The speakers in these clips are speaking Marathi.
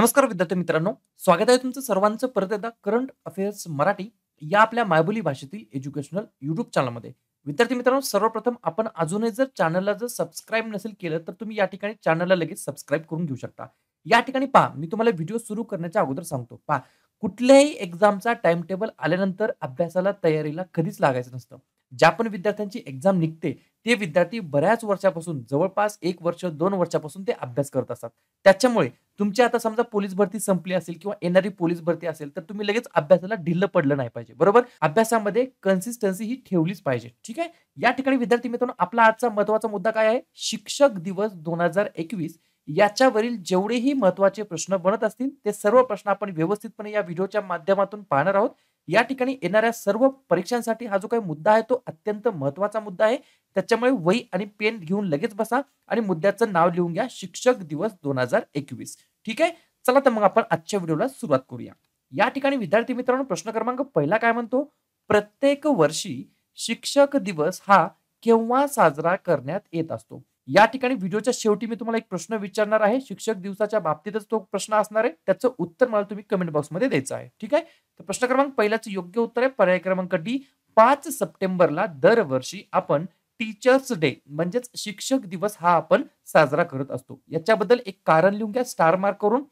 नमस्कार विद्यार्थी मित्रांनो स्वागत आहे तुमचं सर्वांचं परत एकदा करंट अफेअर्स मराठी या आपल्या मायबोली भाषेतील एज्युकेशनल युट्यूब चॅनलमध्ये विद्यार्थी मित्रांनो सर्वप्रथम आपण अजूनही जर चॅनलला जर सबस्क्राईब नसेल केलं तर तुम्ही या ठिकाणी चॅनलला लगेच सबस्क्राईब करून घेऊ शकता या ठिकाणी पहा मी तुम्हाला व्हिडिओ सुरू करण्याच्या अगोदर सांगतो पहा कुठल्याही एक्झामचा टाइम टेबल आल्यानंतर अभ्यासाला तयारीला कधीच लागायचं नसतं ज्या पण विद्यार्थ्यांची एक्झाम निघते ते विद्यार्थी बऱ्याच वर्षापासून जवळपास एक वर्ष दोन वर्षापासून ते अभ्यास करत असतात त्याच्यामुळे तुमची आता समजा पोलीस भरती संपली असेल किंवा येणारी पोलीस भरती असेल तर तुम्ही लगेच अभ्यासाला ढिल्ल पडलं नाही पाहिजे बरोबर अभ्यासामध्ये कन्सिस्टन्सी ही ठेवलीच पाहिजे ठीक आहे या ठिकाणी विद्यार्थी मित्रांनो आपला आजचा महत्वाचा मुद्दा काय आहे शिक्षक दिवस दोन हजार एकवीस याच्यावरील जेवढेही महत्वाचे प्रश्न बनत असतील ते सर्व प्रश्न आपण व्यवस्थितपणे या व्हिडिओच्या माध्यमातून पाहणार आहोत या ठिकाणी येणाऱ्या सर्व परीक्षांसाठी हा जो काही मुद्दा आहे तो अत्यंत महत्वाचा मुद्दा आहे त्याच्यामुळे वही आणि पेन घेऊन लगेच बसा आणि मुद्द्याचं नाव लिहून घ्या शिक्षक दिवस दोन हजार एकवीस ठीक आहे चला तर मग आपण आजच्या व्हिडिओला सुरुवात करूया या ठिकाणी विद्यार्थी मित्रांनो प्रश्न क्रमांक पहिला काय म्हणतो प्रत्येक वर्षी शिक्षक दिवस हा केव्हा साजरा करण्यात येत असतो या ठिकाणी व्हिडिओच्या शेवटी मी तुम्हाला एक प्रश्न विचारणार आहे शिक्षक दिवसाच्या बाबतीतच तो प्रश्न असणार आहे त्याचं उत्तर मला तुम्ही कमेंट बॉक्समध्ये द्यायचं आहे ठीक आहे तर प्रश्न क्रमांक पहिल्याचं योग्य उत्तर आहे पर्याय क्रमांक डी पाच सप्टेंबरला दरवर्षी आपण टीचर्स डे म्हणजेच शिक्षक दिवस हा आपण साजरा करत असतो याच्याबद्दल एक कारण लिहून घ्या स्टार मार्क करून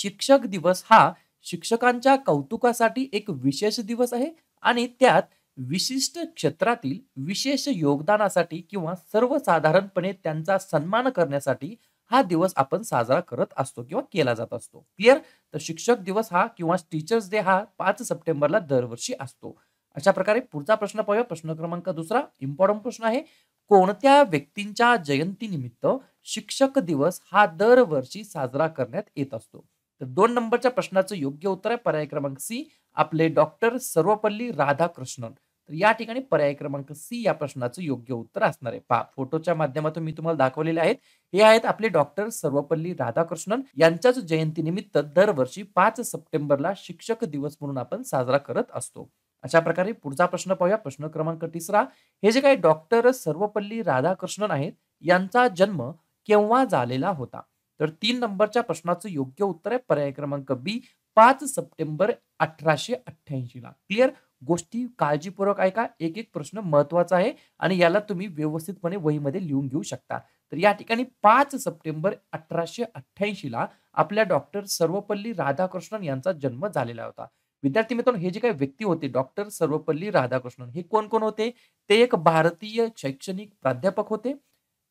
शिक्षक दिवस हा शिक्षकांच्या कौतुकासाठी एक विशेष दिवस आहे आणि त्यात विशिष्ट क्षेत्रातील विशेष योगदानासाठी किंवा सर्वसाधारणपणे त्यांचा सन्मान करण्यासाठी हा दिवस आपण साजरा करत असतो किंवा केला जात असतो क्लिअर तर शिक्षक दिवस हा किंवा टीचर्स डे हा पाच सप्टेंबरला दरवर्षी असतो अशा प्रकारे पुढचा प्रश्न पाहूया प्रश्न क्रमांक दुसरा इम्पॉर्टंट प्रश्न आहे कोणत्या व्यक्तींच्या जयंतीनिमित्त शिक्षक दिवस हा दरवर्षी साजरा करण्यात येत असतो तर दोन नंबरच्या प्रश्नाचं योग्य उत्तर आहे पर्याय क्रमांक सी आपले डॉक्टर सर्वपल्ली राधाकृष्णन तर या ठिकाणी पर्याय क्रमांक सी या प्रश्नाचं योग्य उत्तर असणार आहे पा फोटोच्या माध्यमातून मी तुम्हाला दाखवलेले आहेत हे आहेत आपले डॉक्टर सर्वपल्ली राधाकृष्णन यांच्याच जयंतीनिमित्त दरवर्षी पाच सप्टेंबरला शिक्षक दिवस म्हणून आपण साजरा करत असतो अशा प्रकारे पुढचा प्रश्न पाहूया प्रश्न क्रमांक तिसरा हे जे काही डॉक्टर सर्वपल्ली राधाकृष्णन आहेत यांचा जन्म केव्हा झालेला होता तर तीन नंबरच्या प्रश्नाचं योग्य उत्तर आहे पर्याय क्रमांक बी पाच सप्टेंबर अठराशे अठ्ठ्याऐंशी ला क्लिअर गोष्टी काळजीपूर्वक ऐका एक एक प्रश्न महत्वाचा आहे आणि याला तुम्ही व्यवस्थितपणे वहीमध्ये लिहून घेऊ शकता तर या ठिकाणी पाच सप्टेंबर अठराशे अठ्ठ्याऐंशी ला आपल्या डॉक्टर सर्वपल्ली राधाकृष्णन यांचा जन्म झालेला होता विद्यार्थी मित्रांनो हे जे काही व्यक्ती होते डॉक्टर सर्वपल्ली राधाकृष्णन हे कोण कोण होते ते एक भारतीय शैक्षणिक प्राध्यापक होते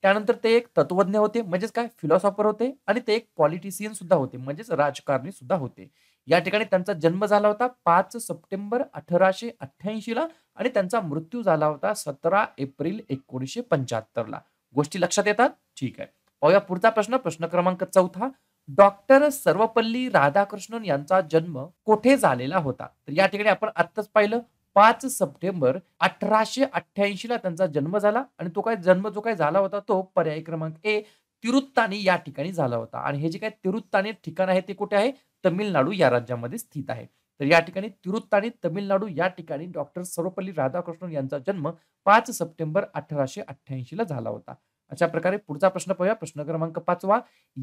त्यानंतर ते एक तत्वज्ञ होते म्हणजेच काय फिलॉसॉफर होते आणि ते एक पॉलिटिशियन सुद्धा होते म्हणजेच राजकारणी सुद्धा होते या ठिकाणी त्यांचा जन्म झाला होता पाच सप्टेंबर अठराशे अठ्ठ्याऐंशी ला आणि त्यांचा मृत्यू झाला होता सतरा एप्रिल एकोणीशे पंच्याहत्तर ला गोष्टी लक्षात येतात ठीक आहे पाहूया पुढचा प्रश्न प्रश्न क्रमांक चौथा डॉक्टर सर्वपल्ली राधाकृष्णन यांचा जन्म कोठे झालेला होता तर या ठिकाणी आपण आत्ताच पाहिलं पाच सप्टेंबर अठराशे अठ्याऐंशी ला त्यांचा जन्म झाला आणि तो काय जन्म जो काय झाला होता तो पर्याय क्रमांक ए तिरुत्तानी या ठिकाणी झाला होता आणि हे जे काय तिरुत्तानी ठिकाण आहे ते कुठे आहे तमिळनाडू या राज्यामध्ये स्थित आहे तर या ठिकाणी तिरुत्तानी तमिळनाडू या ठिकाणी डॉक्टर सर्वपल्ली राधाकृष्णन यांचा जन्म पाच सप्टेंबर अठराशे अठ्ठ्याऐंशी ला झाला होता अशा प्रकारे पुढचा प्रश्न पाहूया प्रश्न क्रमांक पाचवा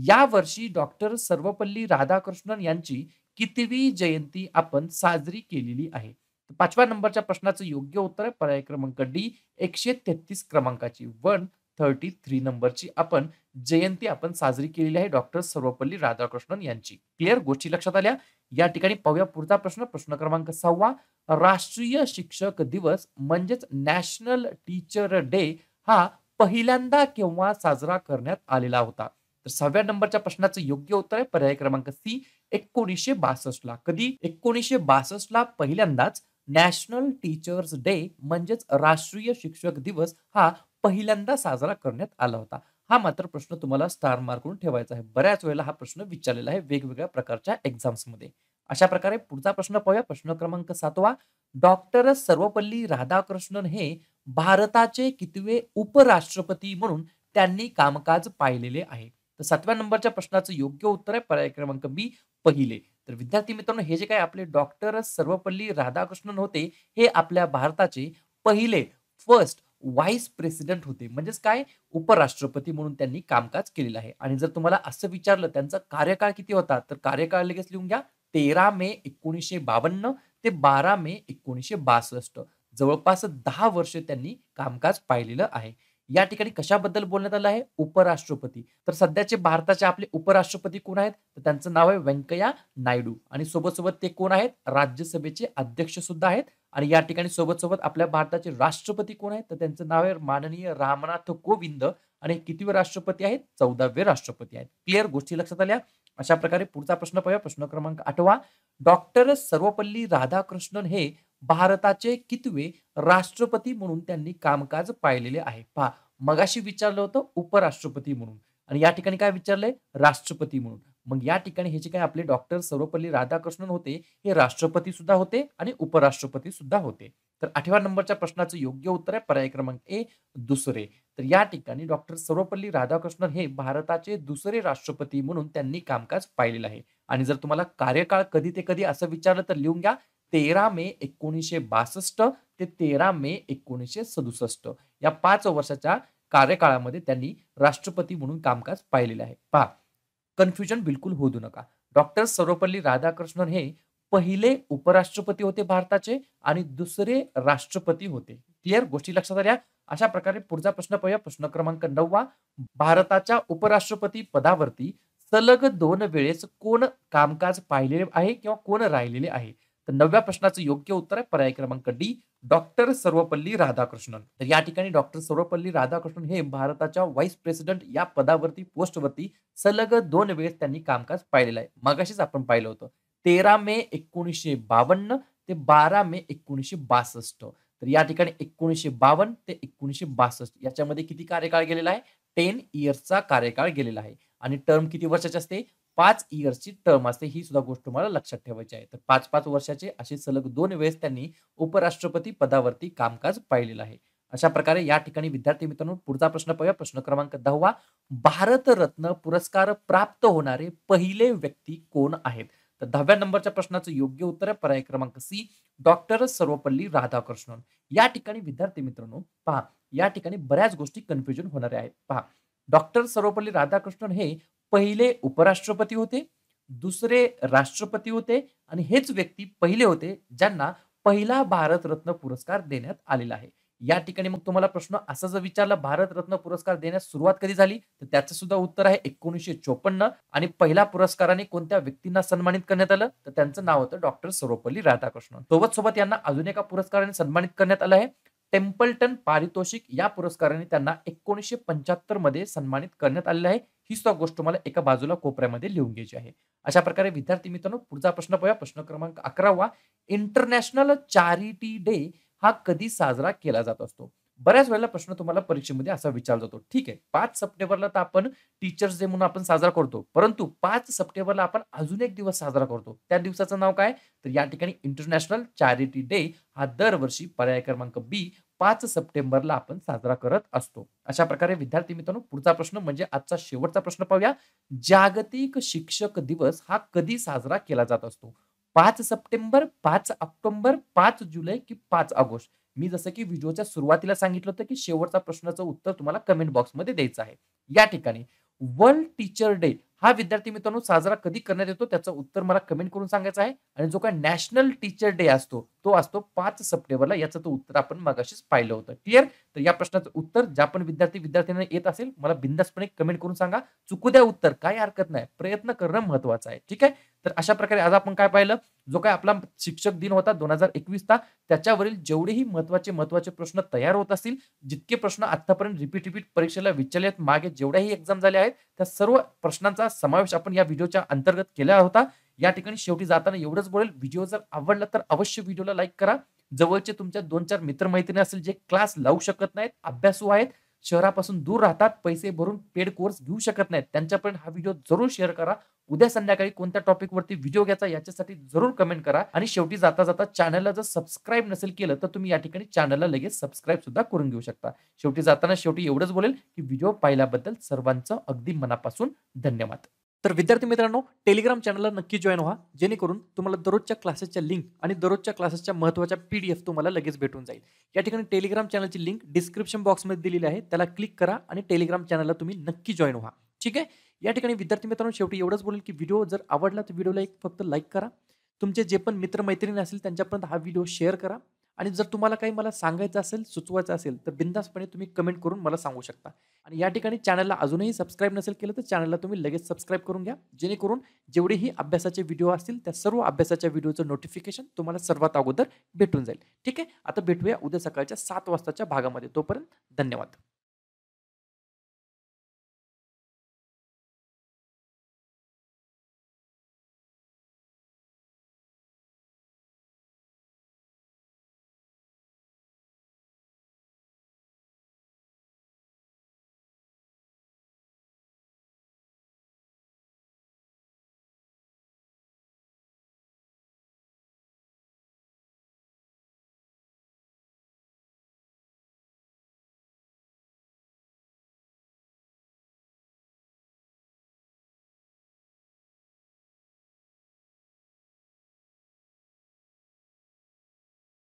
या वर्षी डॉक्टर सर्वपल्ली राधाकृष्णन यांची कितवी जयंती आपण साजरी केलेली आहे पाचव्या नंबरच्या प्रश्नाचं योग्य उत्तर आहे पर्याय क्रमांक डी एकशे तेहतीस क्रमांकाची वन थर्टी थ्री नंबरची आपण जयंती आपण साजरी केलेली आहे डॉक्टर सर्वपल्ली राधाकृष्णन यांची क्लिअर गोष्टी लक्षात आल्या या ठिकाणी पाहूया पुढचा प्रश्न प्रश्न क्रमांक सहावा राष्ट्रीय शिक्षक दिवस म्हणजेच नॅशनल टीचर डे हा पहिल्यांदा केव्हा साजरा करण्यात आलेला होता तर सहाव्या नंबरच्या प्रश्नाचं योग्य उत्तर आहे पर्याय क्रमांक सी एकोणीसशे बासष्ट ला कधी एकोणीसशे बासष्ट ला पहिल्यांदाच नॅशनल टीचर्स डे म्हणजेच राष्ट्रीय शिक्षक दिवस हा पहिल्यांदा साजरा करण्यात आला होता हा मात्र प्रश्न तुम्हाला स्टार मार्कून ठेवायचा आहे बऱ्याच वेळेला हा प्रश्न विचारलेला आहे वेगवेगळ्या प्रकारच्या एक्झाम्समध्ये अशा प्रकारे पुढचा प्रश्न पाहूया प्रश्न क्रमांक सातवा डॉक्टर सर्वपल्ली राधाकृष्णन हे भारताचे कितवे उपराष्ट्रपती म्हणून त्यांनी कामकाज पाहिलेले आहे तर सातव्या नंबरच्या प्रश्नाचं योग्य उत्तर आहे पर्याय क्रमांक बी पहिले तर विद्यार्थी मित्रांनो हे जे काय आपले डॉक्टर सर्वपल्ली राधाकृष्णन होते हे आपल्या भारताचे पहिले फर्स्ट व्हाईस प्रेसिडेंट होते म्हणजेच काय उपराष्ट्रपती म्हणून त्यांनी कामकाज केलेलं आहे आणि जर तुम्हाला असं विचारलं त्यांचा कार्यकाळ किती होता तर कार्यकाळ लगेच लिहून घ्या तेरा मे एकोणीसशे बावन्न ते बारा मे एकोणीसशे बासष्ट जवळपास दहा वर्ष त्यांनी कामकाज पाहिलेलं आहे या ठिकाणी कशाबद्दल बोलण्यात आलं आहे उपराष्ट्रपती तर सध्याचे भारताचे आपले उपराष्ट्रपती कोण आहेत तर त्यांचं नाव आहे व्यंकय्या नायडू आणि सोबत सोबत ते कोण आहेत राज्यसभेचे अध्यक्ष सुद्धा आहेत आणि या ठिकाणी सोबत सोबत आपल्या भारताचे राष्ट्रपती कोण आहेत तर त्यांचं नाव आहे माननीय रामनाथ कोविंद आणि कितीवे राष्ट्रपती आहेत चौदावे राष्ट्रपती आहेत क्लिअर गोष्टी लक्षात आल्या अशा प्रकारे पुढचा प्रश्न पाहूया प्रश्न क्रमांक आठवा डॉक्टर सर्वपल्ली राधाकृष्णन हे भारताचे कितवे राष्ट्रपती म्हणून त्यांनी कामकाज पाहिलेले आहे पहा मगाशी विचारलं होतं उपराष्ट्रपती म्हणून आणि या ठिकाणी काय विचारलंय राष्ट्रपती म्हणून मग या ठिकाणी हे जे काही आपले डॉक्टर सर्वपल्ली राधाकृष्णन होते हे राष्ट्रपती सुद्धा होते आणि उपराष्ट्रपती सुद्धा होते तर आठव्या नंबरच्या प्रश्नाचं योग्य उत्तर आहे पर्याय क्रमांक ए दुसरे तर या ठिकाणी डॉक्टर सर्वपल्ली राधाकृष्णन हे भारताचे दुसरे राष्ट्रपती म्हणून त्यांनी कामकाज पाहिलेलं आहे आणि जर तुम्हाला कार्यकाळ कधी ते कधी असं विचारलं तर लिहून घ्या तेरा मे एकोणीसशे बासष्ट ते तेरा मे एकोणीसशे सदुसष्ट या पाच वर्षाच्या कार्यकाळामध्ये त्यांनी राष्ट्रपती म्हणून कामकाज पाहिलेले आहे पहा कन्फ्युजन बिलकुल होऊ नका डॉक्टर सर्वपल्ली राधाकृष्णन हे पहिले उपराष्ट्रपती होते भारताचे आणि दुसरे राष्ट्रपती होते क्लिअर गोष्टी लक्षात आल्या अशा प्रकारे पुढचा प्रश्न पाहूया प्रश्न क्रमांक नववा भारताच्या उपराष्ट्रपती पदावरती सलग दोन वेळेस कोण कामकाज पाहिलेले आहे किंवा कोण राहिलेले आहे तर नवव्या प्रश्नाचं योग्य उत्तर आहे पर्याय क्रमांक डी डॉक्टर सर्वपल्ली राधाकृष्णन तर या ठिकाणी डॉक्टर सर्वपल्ली राधाकृष्णन हे भारताच्या व्हाईस प्रेसिडेंट या पदावरती पोस्टवरती सलग दोन वेळेस त्यांनी कामकाज पाहिलेलं आहे मगाशीच आपण पाहिलं होतं तेरा मे एकोणीसशे बावन्न ते बारा मे एकोणीसशे बासष्ट तर या ठिकाणी एकोणीसशे बावन्न ते एकोणीसशे बासष्ट याच्यामध्ये किती कार्यकाळ गेलेला आहे टेन इयर्सचा कार्यकाळ गेलेला आहे आणि टर्म किती वर्षाची असते पाच इयर्सची टर्म असते ही सुद्धा गोष्ट तुम्हाला लक्षात ठेवायची आहे तर पाच पाच वर्षाचे असे सलग दोन वेळेस त्यांनी उपराष्ट्रपती पदावरती कामकाज पाहिलेलं आहे अशा प्रकारे या ठिकाणी विद्यार्थी मित्रांनो पुढचा प्रश्न पाहूया प्रश्न क्रमांक दहावा भारतरत्न पुरस्कार प्राप्त होणारे पहिले व्यक्ती कोण आहेत तर दहाव्या नंबरच्या प्रश्नाचं योग्य उत्तर आहे पर्याय क्रमांक सी डॉक्टर सर्वपल्ली राधाकृष्णन या ठिकाणी विद्यार्थी मित्रांनो पहा या ठिकाणी बऱ्याच गोष्टी कन्फ्युजन होणाऱ्या आहेत पहा डॉक्टर सर्वपल्ली राधाकृष्णन हे पहिले उपराष्ट्रपती होते दुसरे राष्ट्रपती होते आणि हेच व्यक्ती पहिले होते ज्यांना पहिला भारतरत्न पुरस्कार देण्यात आलेला आहे या ठिकाणी मग तुम्हाला प्रश्न असा जर विचारला भारतरत्न पुरस्कार देण्यास सुरुवात कधी झाली तर त्याचं सुद्धा उत्तर आहे एकोणीसशे चोपन्न आणि पहिल्या पुरस्काराने कोणत्या व्यक्तींना सन्मानित करण्यात आलं तर त्यांचं नाव होतं डॉक्टर सर्वपल्ली राधाकृष्णन सोबत सोबत यांना अजून एका पुरस्काराने सन्मानित करण्यात आलं आहे टेम्पलटन पारितोषिक या पुरस्काराने त्यांना एकोणीसशे पंच्याहत्तर मध्ये सन्मानित करण्यात आलेलं आहे ही सुद्धा गोष्ट मला एका बाजूला कोपऱ्यामध्ये लिहून घ्यायची आहे अशा प्रकारे विद्यार्थी मित्रांनो पुढचा प्रश्न पाहूया प्रश्न क्रमांक अकरावा इंटरनॅशनल चॅरिटी डे हा कधी साजरा केला जात असतो बऱ्याच वेळेला प्रश्न तुम्हाला परीक्षेमध्ये असा विचारला जातो ठीक आहे पाच सप्टेंबरला तर आपण टीचर्स डे म्हणून आपण साजरा करतो परंतु पाच सप्टेंबरला आपण अजून एक दिवस साजरा करतो त्या दिवसाचं नाव काय तर या ठिकाणी इंटरनॅशनल चॅरिटी डे हा दरवर्षी पर्याय क्रमांक बी पाच सप्टेंबरला आपण साजरा करत असतो अशा प्रकारे विद्यार्थी मित्रांनो पुढचा प्रश्न म्हणजे आजचा शेवटचा प्रश्न पाहूया जागतिक शिक्षक दिवस हा कधी साजरा केला जात असतो पाच सप्टेंबर पाच ऑक्टोबर पाच जुलै की पाच ऑगस्ट मी जसं की व्हिडिओच्या सुरुवातीला सांगितलं होतं की शेवटचा प्रश्नाचं उत्तर तुम्हाला कमेंट बॉक्समध्ये द्यायचं आहे या ठिकाणी वर्ल्ड टीचर डे हा विद्यार्थी मित्रांनो साजरा कधी करण्यात येतो त्याचं उत्तर मला कमेंट करून सांगायचं आहे आणि जो काय नॅशनल टीचर डे असतो तो असतो पाच सप्टेंबरला याचं तो उत्तर आपण मगाशीच पाहिलं होतं क्लिअर तर या प्रश्नाचं उत्तर ज्या पण विद्यार्थी विद्यार्थ्यांना येत असेल मला बिंदासपणे कमेंट करून सांगा चुकू द्या उत्तर काय हरकत नाही प्रयत्न करणं महत्वाचं आहे ठीक आहे तर अशा प्रकारे आज आपण काय पाहिलं जो काय आपला शिक्षक दिन होता दोन हजार एकवीसचा त्याच्यावरील जेवढेही महत्वाचे महत्वाचे प्रश्न तयार होत असतील जितके प्रश्न आतापर्यंत रिपीट रिपीट परीक्षेला विचारलेत मागे जेवढ्याही एक्झाम झाल्या आहेत त्या सर्व प्रश्नांचा समावेश आपण या व्हिडिओच्या अंतर्गत केला होता या ठिकाणी शेवटी जाताना एवढंच बोलेल व्हिडिओ जर आवडला तर अवश्य व्हिडिओला लाईक करा जवळचे तुमच्या दोन चार मैत्रिणी असतील जे क्लास लावू शकत नाहीत अभ्यासू आहेत शहरापासून दूर राहतात पैसे भरून पेड कोर्स घेऊ शकत नाहीत त्यांच्यापर्यंत हा व्हिडिओ जरूर शेअर करा उद्या संध्याकाळी कोणत्या टॉपिकवरती व्हिडिओ घ्यायचा याच्यासाठी जरूर कमेंट करा आणि शेवटी जाता जाता चॅनलला जर सबस्क्राईब नसेल केलं तर तुम्ही या ठिकाणी चॅनलला लगेच सबस्क्राईब सुद्धा करून घेऊ शकता शेवटी जाताना शेवटी एवढंच बोलेल की व्हिडिओ पाहिल्याबद्दल सर्वांचं अगदी मनापासून धन्यवाद तर विद्यार्थी मित्रांनो टेलिग्राम चॅनलला नक्की जॉईन व्हा जेणेकरून तुम्हाला दररोजच्या क्लासेसच्या लिंक आणि दररोजच्या क्लासेसच्या महत्त्वाच्या पी डी एफ तुम्हाला लगेच भेटून जाईल या ठिकाणी टेलिग्राम चॅनलची लिंक डिस्क्रिप्शन बॉक्समध्ये दिलेली आहे त्याला क्लिक करा आणि टेलिग्राम चॅनलला तुम्ही नक्की जॉईन व्हा ठीक आहे या ठिकाणी विद्यार्थी मित्रांनो शेवटी एवढंच बोलेल की व्हिडिओ जर आवडला तर व्हिडिओला एक फक्त लाईक करा तुमचे जे पण मित्रमैत्रिणी असतील त्यांच्यापर्यंत हा व्हिडिओ शेअर करा आणि जर तुम्हाला काही मला सांगायचं असेल सुचवायचं असेल तर बिंदासपणे तुम्ही कमेंट करून मला सांगू शकता आणि या ठिकाणी चॅनलला अजूनही सबस्क्राईब नसेल केलं तर चॅनलला तुम्ही लगेच सबस्क्राईब करून घ्या जेणेकरून जेवढेही अभ्यासाचे व्हिडिओ असतील त्या सर्व अभ्यासाच्या व्हिडिओचं नोटिफिकेशन तुम्हाला सर्वात अगोदर भेटून जाईल ठीक आहे आता भेटूया उद्या सकाळच्या सात वाजताच्या भागामध्ये तोपर्यंत धन्यवाद